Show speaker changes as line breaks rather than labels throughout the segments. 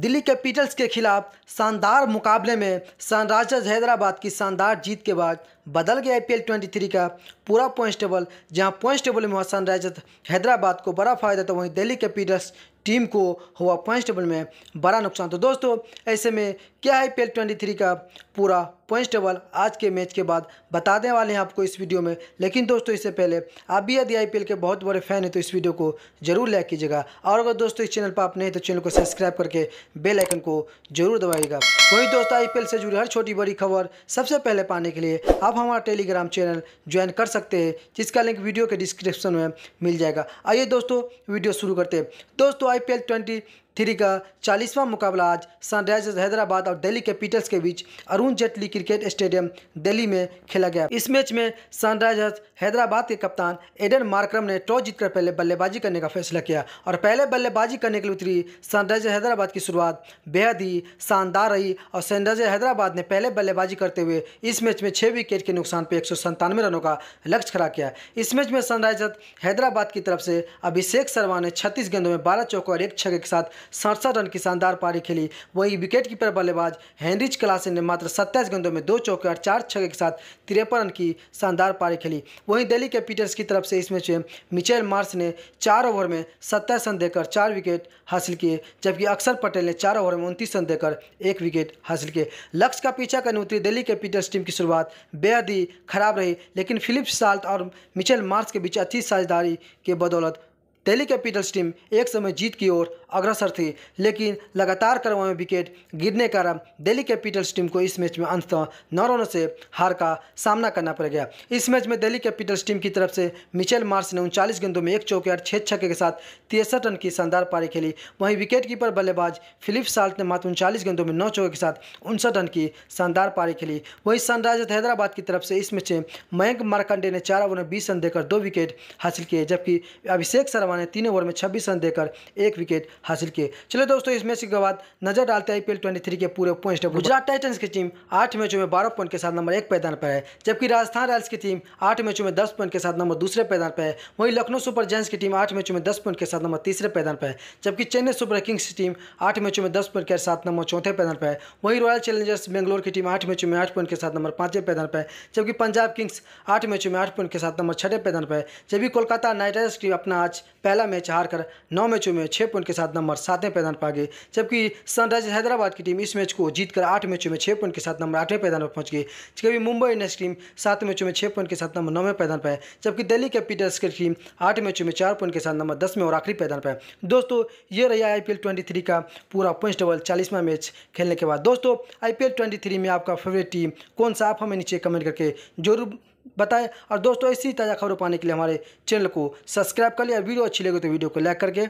Delhi Capitals के खिलाफ शानदार मुकाबले में सनराइजर्स हैदराबाद की शानदार जीत के बाद बदल गया आई पी का पूरा पॉइंट्स टेबल जहां पॉइंट्स टेबल में हुआ सनराइजर्स हैदराबाद को बड़ा फायदा तो वहीं दिल्ली कैपिटल्स टीम को हुआ पॉइंट्स टेबल में बड़ा नुकसान तो दोस्तों ऐसे में क्या है आई ट्वेंटी थ्री का पूरा पॉइंट्स टेबल आज के मैच के बाद बताने वाले हैं आपको इस वीडियो में लेकिन दोस्तों इससे पहले आप भी यदि आई के बहुत बड़े फैन हैं तो इस वीडियो को जरूर लाइक कीजिएगा और अगर दोस्तों इस चैनल पर आप नहीं तो चैनल को सब्सक्राइब करके बेल आइकन को जरूर दबाइएगा वहीं दोस्तों आई से जुड़ी हर छोटी बड़ी खबर सबसे पहले पाने के लिए आप आप हमारा टेलीग्राम चैनल ज्वाइन कर सकते हैं जिसका लिंक वीडियो के डिस्क्रिप्शन में मिल जाएगा आइए दोस्तों वीडियो शुरू करते हैं दोस्तों आई पी थ्री का चालीसवां मुकाबला आज सनराइजर्स हैदराबाद और दिल्ली कैपिटल्स के बीच अरुण जेटली क्रिकेट स्टेडियम दिल्ली में खेला गया इस मैच में सनराइजर्स हैदराबाद के कप्तान एडन मार्करम ने टॉस जीतकर पहले बल्लेबाजी करने का फैसला किया और पहले बल्लेबाजी करने के लिए उतरी सनराइजर्स हैदराबाद की शुरुआत बेहद ही शानदार रही और सनराइजर हैदराबाद ने पहले बल्लेबाजी करते हुए इस मैच में छः विकेट के नुकसान पर एक रनों का लक्ष्य खड़ा किया इस मैच में सनराइजर्स हैदराबाद की तरफ से अभिषेक शर्मा ने छत्तीस गेंदों में बारह चौकों और एक छक्के के साथ सड़सठ रन की शानदार पारी खेली वहीं विकेट कीपर बल्लेबाज हेनरिच क्लासन ने मात्र सत्ताईस गेंदों में दो चौके और चार छक्के के साथ तिरपन रन की शानदार पारी खेली वहीं दिल्ली कैपिटल्स की तरफ से इस मैच में मिचेल मार्स ने चार ओवर में सत्ताईस रन देकर चार विकेट हासिल किए जबकि अक्षर पटेल ने चार ओवर में उनतीस रन देकर एक विकेट हासिल किए लक्ष्य का पीछा करने उतरी दिल्ली कैपिटल्स टीम की शुरुआत बेहद ही खराब रही लेकिन फिलिप साल्ट और मिचेल मार्स के बीच अच्छी साझेदारी के बदौलत दिल्ली कैपिटल्स टीम एक समय जीत की ओर अग्रसर थी लेकिन लगातार क्रम में विकेट गिरने का कारण दिल्ली कैपिटल्स टीम को इस मैच में अंत नौ रनों से हार का सामना करना पड़ गया इस मैच में दिल्ली कैपिटल्स टीम की तरफ से मिचेल मार्स ने उनचालीस गेंदों में एक चौके और छः छक्के के साथ तिरसठ रन की शानदार पारी खेली वहीं विकेट कीपर बल्लेबाज फिलिप साल्ट ने मात्र उनचालीस गेंदों में नौ चौके के साथ उनसठ रन की शानदार पारी खेली वहीं सनराइजर्स हैदराबाद की तरफ से इस मैच में मयंक मारकंडे ने चार ओवर में बीस रन देकर दो विकेट हासिल किए जबकि अभिषेक शर्मा शर्मा ने तीन ओवर में छब्बीस रन देकर एक विकेट हासिल किए चले दोस्तों इस मैच के बाद नजर डालते हैं आईपीएल 23 के पूरे पॉइंट गुजरात टाइटन्स की टीम आठ मैचों में बारह पॉइंट के साथ नंबर एक पैदान पर है जबकि राजस्थान रॉयल्स की टीम आठ मैचों में दस पॉइंट के साथ नंबर दूसरे पैदान पर है वहीं लखनऊ सुपर जेंट्स की टीम आठ मैचों में दस पॉइंट के साथ नंबर तीसरे पैदान पर है जबकि चेन्नई सुपर किंग्स की टीम आठ मैचों में दस पॉइंट के साथ नंबर चौथे पैदान पर है वहीं रॉयल चैलेंजर्स बेंगलोर की टीम आठ मैचों में आठ पॉइंट के साथ नंबर पांचवे पैदान पर है जबकि पंजाब किंग्स आठ मैचों में आठ पॉइंट के साथ नंबर छठे पैदान पर है जबकि कोलकाता नाइट राइडर्स की अपना आज पहला मैच हारकर नौ मैचों में छः पॉइंट के साथ नंबर सातवें पैदान पर आ जबकि सनराइजर्स हैदराबाद की टीम इस मैच को जीतकर आठ मैचों में छः पॉइंट के साथ नंबर आठवें पैदान पर पहुंच गई जबकि मुंबई इंडियंस टीम सात मैचों में छः पॉइंट के साथ नंबर नौवें पैदान पाए जबकि दिल्ली कैपिटल्स की टीम आठ मैचों में चार पॉइंट के साथ नंबर दस में और आखिरी पैदान पाए दोस्तों ये रही आई पी का पूरा पॉइंट डबल चालीसवा मैच खेलने के बाद दोस्तों आई पी में आपका फेवरेट टीम कौन सा आप हमें नीचे कमेंट करके जरूर बताएं और दोस्तों ऐसी ताज़ा खबरों पाने के लिए हमारे चैनल को सब्सक्राइब कर लिया वीडियो अच्छी लगे तो वीडियो को लाइक करके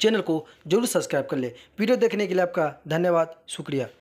चैनल को जरूर सब्सक्राइब कर ले वीडियो देखने के लिए आपका धन्यवाद शुक्रिया